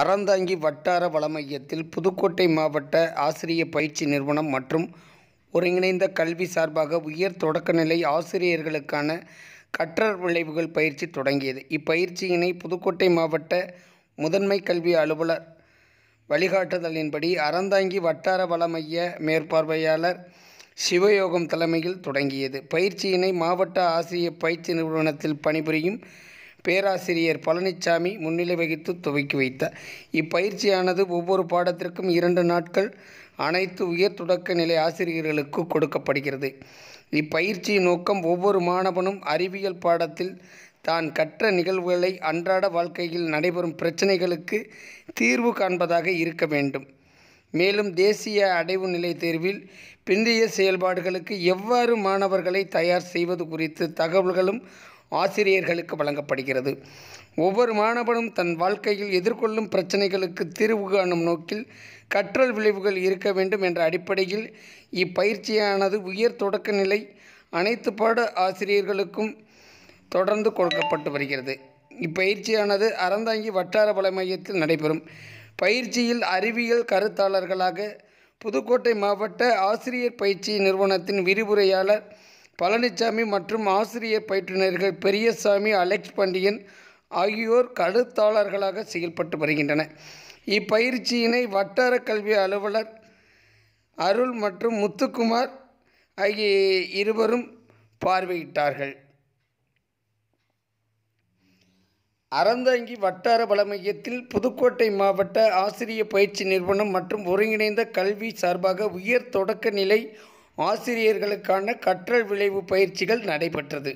அறந்தாங்கி வட்டார வள மையத்தில் புதுக்கோட்டை மாவட்ட ஆசிரிய பயிற்சி நிறுவனம் மற்றும் ஒருங்கிணைந்த கல்வி சார்பாக உயர் தொடக்கநிலை ஆசிரியர்களுக்கான கற்றல் விளைவுகள் பயிற்சி தொடங்கியது இப்பயிற்சியினை புதுக்கோட்டை மாவட்ட முதன்மை கல்வி அலுவலர் வழிகாட்டுதலின்படி அறந்தாங்கி வட்டார வள மைய மேற்பார்வையாளர் சிவயோகம் தலைமையில் தொடங்கியது பயிற்சியினை மாவட்ட ஆசிரிய பயிற்சி நிறுவனத்தில் பணிபுரியும் பேராசிரியர் பழனிசாமி முன்னிலை வகித்து துவக்கி வைத்தார் இப்பயிற்சியானது ஒவ்வொரு பாடத்திற்கும் இரண்டு நாட்கள் அனைத்து உயர் தொடக்க நிலை ஆசிரியர்களுக்கு கொடுக்கப்படுகிறது இப்பயிற்சியின் நோக்கம் ஒவ்வொரு மாணவனும் அறிவியல் பாடத்தில் தான் கற்ற நிகழ்வுகளை அன்றாட வாழ்க்கையில் நடைபெறும் பிரச்சனைகளுக்கு தீர்வு காண்பதாக இருக்க வேண்டும் மேலும் தேசிய அடைவு நிலை தேர்வில் பிந்தைய செயல்பாடுகளுக்கு எவ்வாறு மாணவர்களை தயார் செய்வது குறித்து தகவல்களும் ஆசிரியர்களுக்கு வழங்கப்படுகிறது ஒவ்வொரு மாணவனும் தன் வாழ்க்கையில் எதிர்கொள்ளும் பிரச்சனைகளுக்கு தீர்வு காணும் நோக்கில் கற்றல் விளைவுகள் இருக்க வேண்டும் என்ற அடிப்படையில் இப்பயிற்சியானது உயர் தொடக்க நிலை அனைத்து பாட ஆசிரியர்களுக்கும் தொடர்ந்து கொடுக்கப்பட்டு வருகிறது இப்பயிற்சியானது அறந்தாங்கி வட்டார வலை மையத்தில் நடைபெறும் பயிற்சியில் அறிவியல் கருத்தாளர்களாக புதுக்கோட்டை மாவட்ட ஆசிரியர் பயிற்சி நிறுவனத்தின் விரிவுரையாளர் பழனிசாமி மற்றும் ஆசிரியர் பயிற்றுநர்கள் பெரியசாமி அலெக்ஸ் பாண்டியன் ஆகியோர் கழுத்தாளர்களாக செயல்பட்டு வருகின்றன இப்பயிற்சியினை வட்டார கல்வி அலுவலர் அருள் மற்றும் முத்துக்குமார் ஆகிய இருவரும் பார்வையிட்டார்கள் அறந்தாங்கி வட்டார வள மையத்தில் புதுக்கோட்டை மாவட்ட ஆசிரிய பயிற்சி நிறுவனம் மற்றும் ஒருங்கிணைந்த கல்வி சார்பாக உயர் தொடக்க நிலை ஆசிரியர்களுக்கான கற்றல் விளைவு பயிற்சிகள் நடைபெற்றது